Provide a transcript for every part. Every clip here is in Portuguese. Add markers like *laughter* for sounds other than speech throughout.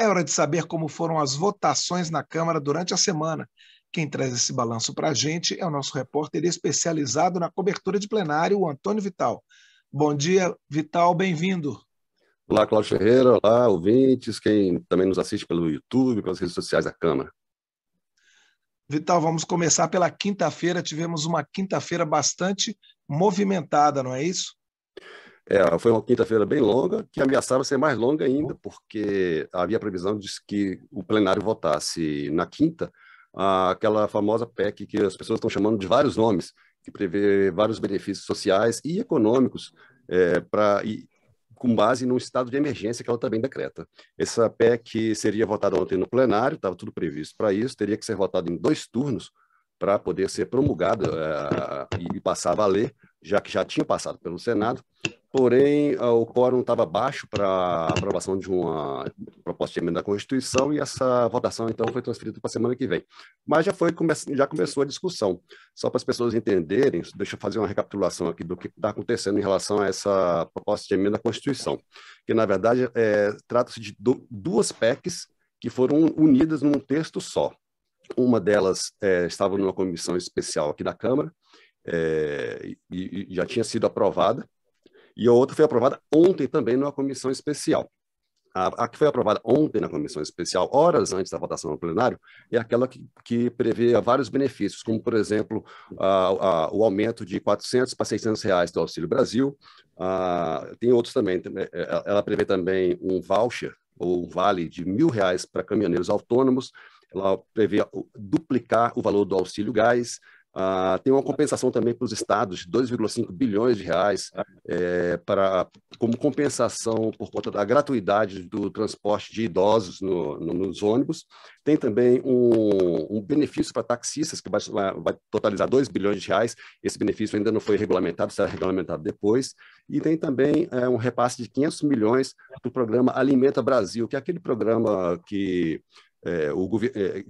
É hora de saber como foram as votações na Câmara durante a semana. Quem traz esse balanço para a gente é o nosso repórter especializado na cobertura de plenário, o Antônio Vital. Bom dia, Vital, bem-vindo. Olá, Cláudio Ferreira, olá, ouvintes, quem também nos assiste pelo YouTube, pelas redes sociais da Câmara. Vital, vamos começar pela quinta-feira. Tivemos uma quinta-feira bastante movimentada, não é isso? É, foi uma quinta-feira bem longa, que ameaçava ser mais longa ainda, porque havia previsão de que o plenário votasse na quinta aquela famosa PEC que as pessoas estão chamando de vários nomes, que prevê vários benefícios sociais e econômicos é, para com base no estado de emergência que ela também decreta. Essa PEC seria votada ontem no plenário, estava tudo previsto para isso, teria que ser votada em dois turnos para poder ser promulgada é, e passar a valer, já que já tinha passado pelo Senado porém ah, o quórum estava baixo para aprovação de uma proposta de emenda à Constituição e essa votação então foi transferida para a semana que vem. Mas já foi já começou a discussão. Só para as pessoas entenderem, deixa eu fazer uma recapitulação aqui do que está acontecendo em relação a essa proposta de emenda à Constituição, que na verdade é, trata-se de duas PECs que foram unidas num texto só. Uma delas é, estava numa comissão especial aqui da Câmara é, e, e já tinha sido aprovada e a outra foi aprovada ontem também numa comissão especial. A, a, que foi aprovada ontem na comissão especial, horas antes da votação no plenário, é aquela que, que prevê vários benefícios, como, por exemplo, a, a, o aumento de 400 para 600 reais do Auxílio Brasil. tem outros também. É, é, ela prevê também um voucher ou um vale de mil reais para caminhoneiros autônomos. Ela prevê duplicar o valor do auxílio gás, ah, tem uma compensação também para os estados de 2,5 bilhões de reais ah. é, para, como compensação por conta da gratuidade do transporte de idosos no, no, nos ônibus. Tem também um, um benefício para taxistas, que vai, vai, totalizar 2 bilhões de reais. Esse benefício ainda não foi regulamentado, será regulamentado depois. E tem também é, um repasse de 500 milhões do programa Alimenta Brasil, que é aquele programa que é, o, é,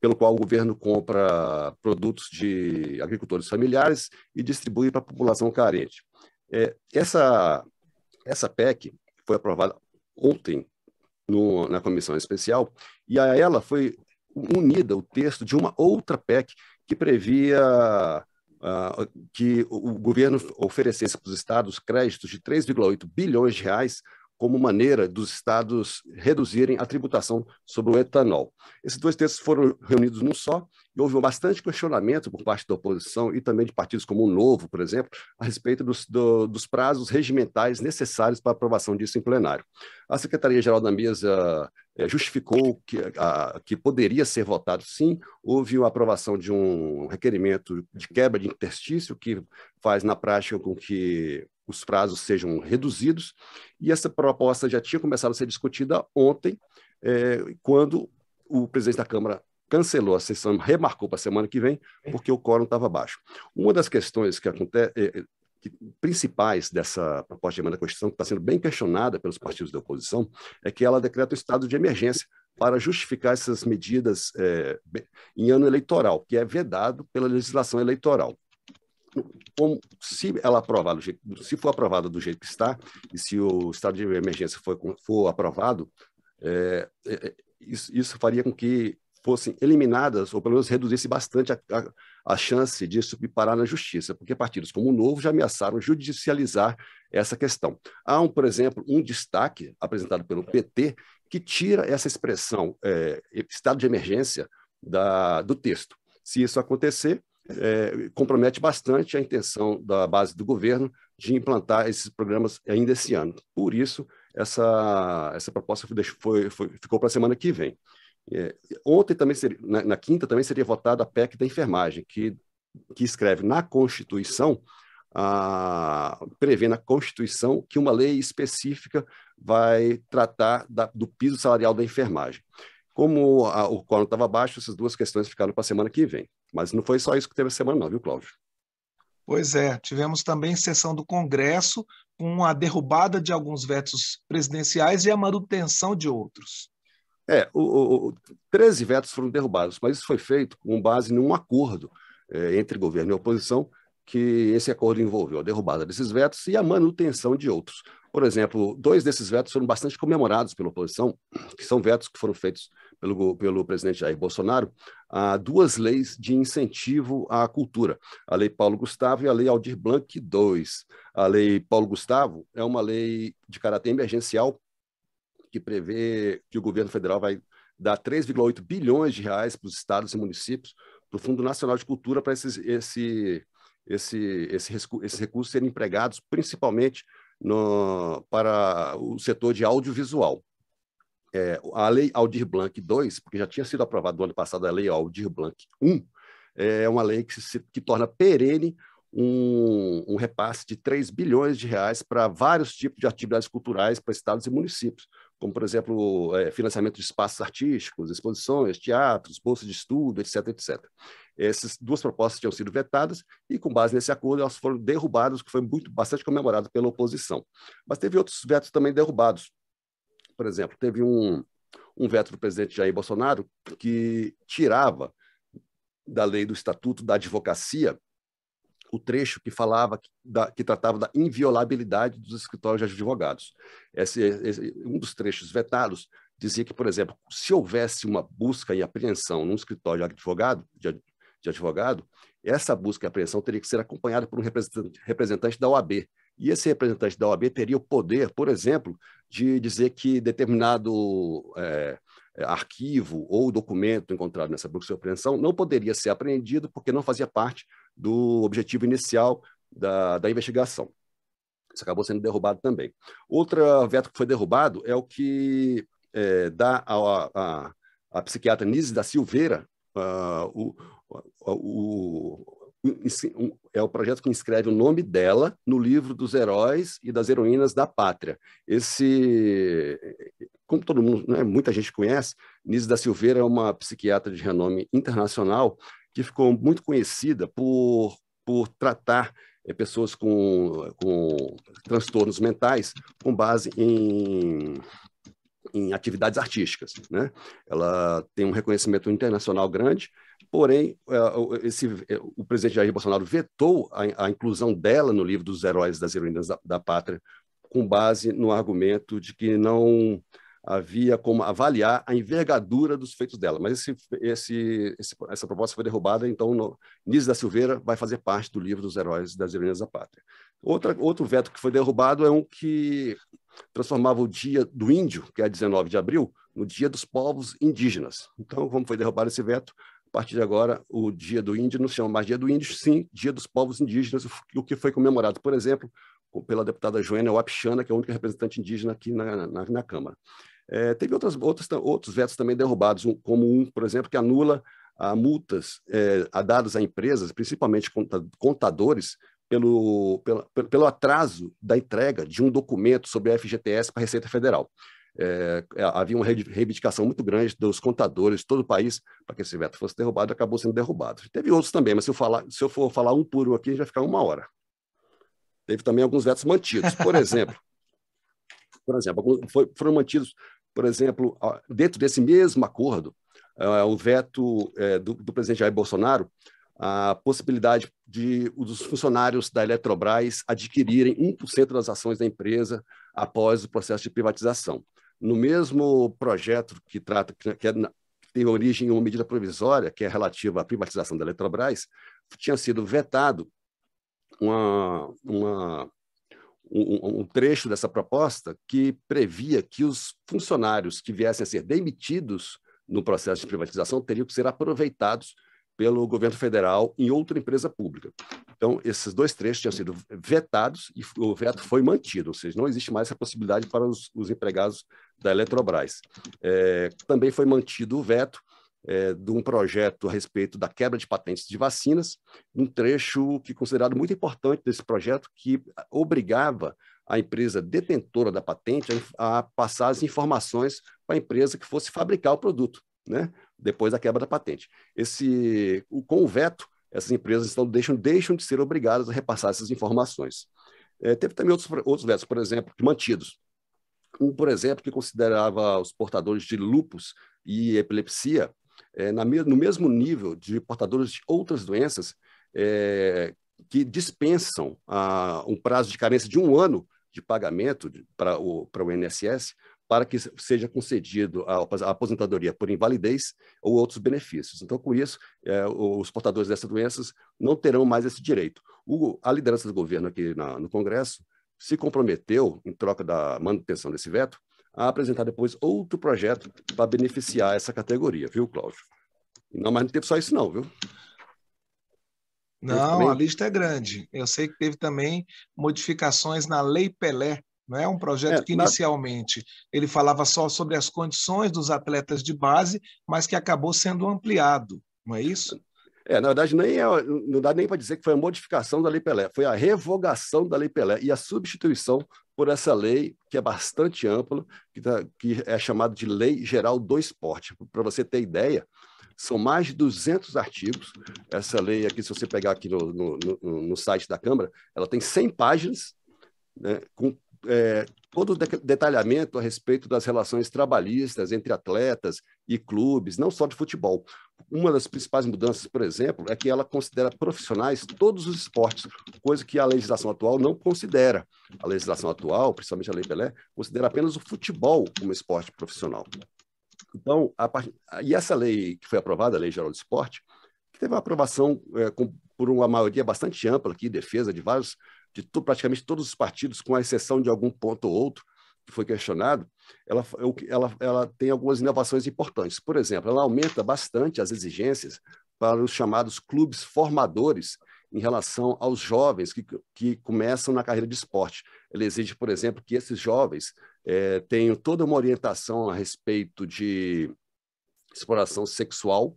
pelo qual o governo compra produtos de agricultores familiares e distribui para a população carente. É, essa, essa PEC foi aprovada ontem no, na comissão especial e a ela foi unida o texto de uma outra PEC que previa uh, que o, o governo oferecesse para os estados créditos de 3,8 bilhões de reais como maneira dos estados reduzirem a tributação sobre o etanol. Esses dois textos foram reunidos num só e houve bastante questionamento por parte da oposição e também de partidos como o Novo, por exemplo, a respeito dos, do, dos prazos regimentais necessários para aprovação disso em plenário. A Secretaria-Geral da Mesa é, justificou que, a, que poderia ser votado sim. Houve a aprovação de um requerimento de quebra de interstício, que faz na prática com que os prazos sejam reduzidos. E essa proposta já tinha começado a ser discutida ontem, é, quando o presidente da Câmara cancelou a sessão, remarcou para a semana que vem, porque o quórum estava baixo. Uma das questões que acontece, é, é, que, principais dessa proposta de emenda à Constituição, que está sendo bem questionada pelos partidos da oposição, é que ela decreta o estado de emergência para justificar essas medidas é, em ano eleitoral, que é vedado pela legislação eleitoral. Como, se ela se for aprovada do jeito que está, e se o estado de emergência for, for aprovado, é, é, é, isso, isso, faria com que fossem eliminadas, ou pelo menos reduzisse bastante a, a, a chance disso parar na justiça, porque partidos como o Novo já ameaçaram judicializar essa questão. Há, um, por exemplo, um destaque apresentado pelo PT que tira essa expressão é, estado de emergência da, do texto. Se isso acontecer, é, compromete bastante a intenção da base do governo de implantar esses programas ainda esse ano. Por isso, essa, essa proposta foi, foi, foi, ficou para a semana que vem. É, ontem também seria, na, na, quinta também seria votada a PEC da enfermagem, que, que escreve na Constituição, a, prevê na Constituição que uma lei específica vai tratar da, do piso salarial da enfermagem. Como a, o quórum estava baixo, essas duas questões ficaram para a semana que vem. Mas não foi só isso que teve a semana, não, viu, Cláudio? Pois é, tivemos também sessão do Congresso com a derrubada de alguns vetos presidenciais e a manutenção de outros. É, o, o, 13 vetos foram derrubados, mas isso foi feito com base num acordo é, entre governo e oposição, que esse acordo envolveu a derrubada desses vetos e a manutenção de outros. Por exemplo, dois desses vetos foram bastante comemorados pela oposição, que são vetos que foram feitos pelo, pelo presidente Jair Bolsonaro a duas leis de incentivo à cultura, a Lei Paulo Gustavo e a Lei Aldir Blanc II. A Lei Paulo Gustavo é uma lei de caráter emergencial que prevê que o governo federal vai dar 3,8 bilhões de reais para os estados e municípios para o Fundo Nacional de Cultura para esses, esse, esse, esse, esses recursos serem empregados principalmente no, para o setor de audiovisual. É, a Lei Aldir Blanc II, porque já tinha sido aprovada no ano passado a Lei Aldir Blanc I, é uma lei que, se, que torna perene um, um repasse de 3 bilhões de reais para vários tipos de atividades culturais para estados e municípios como, por exemplo, é, financiamento de espaços artísticos, exposições, teatros, bolsa de estudo, etc, etc. Essas duas propostas tinham sido vetadas e, com base nesse acordo, elas foram derrubadas, o que foi muito, bastante comemorado pela oposição. Mas teve outros vetos também derrubados. Por exemplo, teve um, um veto do presidente Jair Bolsonaro que tirava da lei do Estatuto da Advocacia o trecho que falava da, que tratava da inviolabilidade dos escritórios de advogados. Esse, esse, um dos trechos vetados dizia que, por exemplo, se houvesse uma busca e apreensão num escritório de advogado, de, de advogado, essa busca e apreensão teria que ser acompanhada por um representante, representante da OAB. E esse representante da OAB teria o poder, por exemplo, de dizer que determinado é, arquivo ou documento encontrado nessa busca e apreensão não poderia ser apreendido porque não fazia parte do objetivo inicial da, da investigação. Isso acabou sendo derrubado também. Outra veto que foi derrubado é o que é, dá à a, psiquiatra Nise da Silveira uh, o, o, o, é o projeto que inscreve o nome dela no livro dos heróis e das heroínas da pátria. Esse, como todo mundo, né, muita gente conhece, Nise da Silveira é uma psiquiatra de renome internacional que ficou muito conhecida por, por tratar é, pessoas com, com transtornos mentais com base em, em atividades artísticas. Né? Ela tem um reconhecimento internacional grande, porém, eh, esse, eh, o presidente Jair Bolsonaro vetou a, a inclusão dela no livro dos Heróis das Heroínas da, da Pátria, com base no argumento de que não havia como avaliar a envergadura dos feitos dela. Mas esse, esse, esse, essa proposta foi derrubada, então no, Nise da Silveira vai fazer parte do livro dos heróis das heroínas da pátria. Outra, outro veto que foi derrubado é um que transformava o dia do índio, que é 19 de abril, no dia dos povos indígenas. Então, como foi derrubado esse veto, a partir de agora o dia do índio não se chama mais dia do índio, sim dia dos povos indígenas, o que foi comemorado, por exemplo, pela deputada Joênia Wapchana, que é a única representante indígena aqui na, na, na Câmara. É, teve outras, outras, outros vetos também derrubados, um, como um, por exemplo, que anula a multas é, a dadas a empresas, principalmente contadores, pelo, pelo, pelo atraso da entrega de um documento sobre a FGTS para a Receita Federal. É, havia uma reivindicação muito grande dos contadores de todo o país para que esse veto fosse derrubado, acabou sendo derrubado. Teve outros também, mas se eu, falar, se eu for falar um por um aqui, a gente vai ficar uma hora. Teve também alguns vetos mantidos. Por *laughs* exemplo, por exemplo, foram mantidos por exemplo, dentro desse mesmo acordo, é, é uh, o veto uh, do, do, presidente Jair Bolsonaro, a possibilidade de os funcionários da Eletrobras adquirirem 1% das ações da empresa após o processo de privatização. No mesmo projeto que trata que, é, que tem origem em uma medida provisória, que é relativa à privatização da Eletrobras, tinha sido vetado uma, uma um, um, trecho dessa proposta que previa que os funcionários que viessem a ser demitidos no processo de privatização teriam que ser aproveitados pelo governo federal em outra empresa pública. Então, esses dois trechos tinham sido vetados e o veto foi mantido, ou seja, não existe mais essa possibilidade para os, os empregados da Eletrobras. É, também foi mantido o veto é, de um projeto a respeito da quebra de patentes de vacinas, um trecho que é considerado muito importante desse projeto, que obrigava a empresa detentora da patente a, a passar as informações para a empresa que fosse fabricar o produto, né? depois da quebra da patente. Esse, com o veto, essas empresas então, deixam, deixam de ser obrigadas a repassar essas informações. É, teve também outros, outros vetos, por exemplo, mantidos. Um, por exemplo, que considerava os portadores de lupus e epilepsia é, na, no mesmo nível de portadores de outras doenças é, que dispensam a, ah, um prazo de carência de um ano de pagamento para o, pra o INSS para que seja concedido a, a aposentadoria por invalidez ou outros benefícios. Então, com isso, é, os portadores dessas doenças não terão mais esse direito. O, a liderança do governo aqui na, no Congresso se comprometeu, em troca da manutenção desse veto, a apresentar depois outro projeto para beneficiar essa categoria, viu, Cláudio? Não, mas não teve só isso não, viu? Não, a lista é grande. Eu sei que teve também modificações na Lei Pelé, não é um projeto é, que inicialmente na... ele falava só sobre as condições dos atletas de base, mas que acabou sendo ampliado, não é isso? É, na verdade, nem é, não dá nem para dizer que foi a modificação da Lei Pelé, foi a revogação da Lei Pelé e a substituição por essa lei, que é bastante ampla, que, tá, que é chamada de Lei Geral do Esporte. Para você ter ideia, são mais de 200 artigos. Essa lei aqui, se você pegar aqui no, no, no, no site da Câmara, ela tem 100 páginas, né, com é, todo detalhamento a respeito das relações trabalhistas entre atletas e clubes, não só de futebol. Uma das principais mudanças, por exemplo, é que ela considera profissionais todos os esportes, coisa que a legislação atual não considera. A legislação atual, principalmente a Lei Pelé, considera apenas o futebol como esporte profissional. Então, part... e essa lei que foi aprovada, a Lei Geral do Esporte, que teve uma aprovação é, com, por uma maioria bastante ampla aqui, defesa de vários de to, praticamente todos os partidos, com a exceção de algum ponto ou outro que foi questionado, ela, é ela, ela tem algumas inovações importantes. Por exemplo, ela aumenta bastante as exigências para os chamados clubes formadores em relação aos jovens que, que começam na carreira de esporte. Ela exige, por exemplo, que esses jovens é, tenham toda uma orientação a respeito de exploração sexual,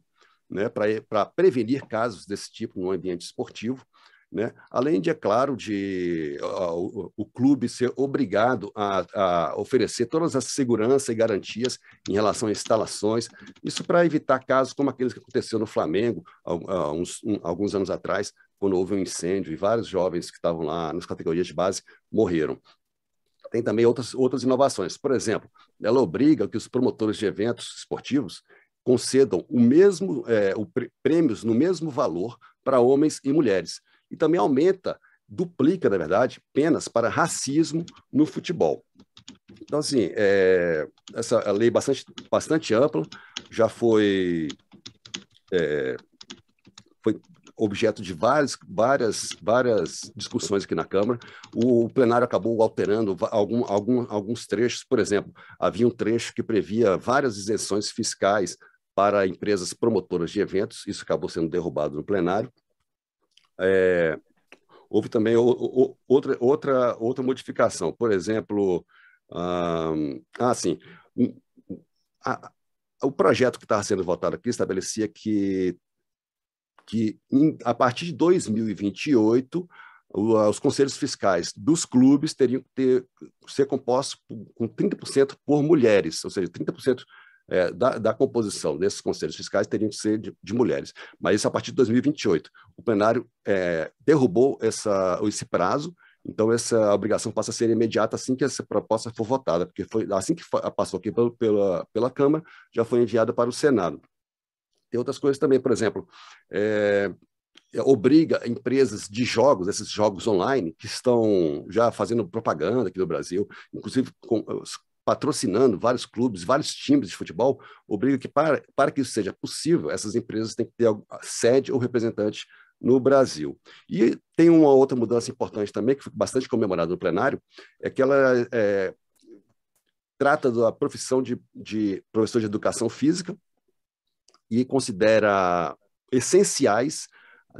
né, para prevenir casos desse tipo no ambiente esportivo. Né? Além de, é claro, de uh, o, o, clube ser obrigado a, a, oferecer todas as seguranças e garantias em relação a instalações, isso para evitar casos como aqueles que aconteceu no Flamengo uh, uns, um, alguns anos atrás, quando houve um incêndio e vários jovens que estavam lá nas categorias de base morreram. Tem também outras, outras inovações. Por exemplo, ela obriga que os promotores de eventos esportivos concedam o mesmo é, o prêmios no mesmo valor para homens e mulheres e também aumenta, duplica, na verdade, penas para racismo no futebol. Então, assim, é, essa é lei bastante, bastante ampla já foi, é, foi objeto de várias, várias, várias discussões aqui na Câmara. O plenário acabou alterando algum, algum, alguns trechos, por exemplo, havia um trecho que previa várias isenções fiscais para empresas promotoras de eventos, isso acabou sendo derrubado no plenário. É, houve também o, o, outra, outra, outra modificação. Por exemplo, ah, sim, hum, a, o projeto que estava sendo votado aqui estabelecia que, que em, a partir de 2028 os conselhos fiscais dos clubes teriam que ter, ser compostos com 30% por mulheres, ou seja, 30% é, da, da, composição desses conselhos fiscais teriam que ser de, de, mulheres. Mas isso a partir de 2028. O plenário é, derrubou essa, esse prazo, então essa obrigação passa a ser imediata assim que essa proposta for votada, porque foi assim que passou aqui pela, pela, pela Câmara, já foi enviada para o Senado. Tem outras coisas também, por exemplo, é, é, obriga empresas de jogos, esses jogos online, que estão já fazendo propaganda aqui no Brasil, inclusive com, patrocinando vários clubes, vários times de futebol, obriga que, para, para que isso seja possível, essas empresas têm que ter sede ou representante no Brasil. E tem uma outra mudança importante também, que foi bastante comemorada no plenário, é que ela é, trata da profissão de, de professor de educação física e considera essenciais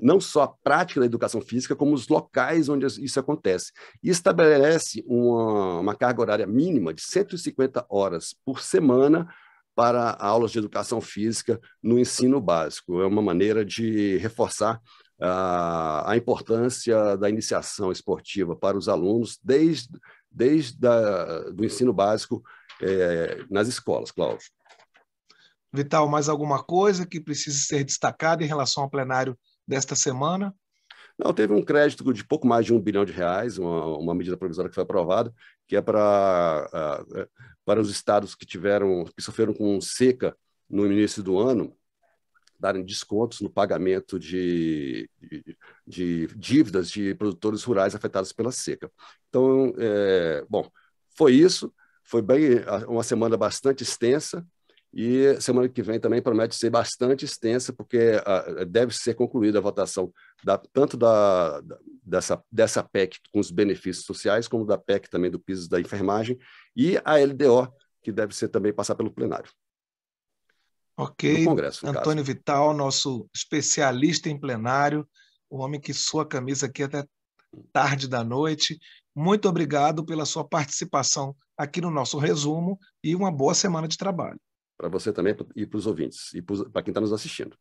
não só a prática da educação física, como os locais onde isso acontece. E estabelece uma, uma carga horária mínima de 150 horas por semana para aulas de educação física no ensino básico. É uma maneira de reforçar a, ah, a importância da iniciação esportiva para os alunos desde, desde do ensino básico eh, nas escolas, Cláudio. Vital, mais alguma coisa que precisa ser destacada em relação ao plenário desta semana? Não, teve um crédito de pouco mais de um bilhão de reais, uma, uma medida provisória que foi aprovada, que é para, é, para os estados que tiveram, que sofreram com seca no início do ano, darem descontos no pagamento de, de, de dívidas de produtores rurais afetados pela seca. Então, é, bom, foi isso. Foi bem uma semana bastante extensa, e semana que vem também promete ser bastante extensa, porque ah, deve ser concluída a votação da, tanto da, dessa, dessa PEC com os benefícios sociais, como da PEC também do piso da enfermagem, e a LDO, que deve ser também passar pelo plenário. Ok. Congresso, Antônio caso. Vital, nosso especialista em plenário, o homem que sua camisa aqui até tarde da noite. Muito obrigado pela sua participação aqui no nosso resumo e uma boa semana de trabalho para você também e para os ouvintes, e para quem está nos assistindo.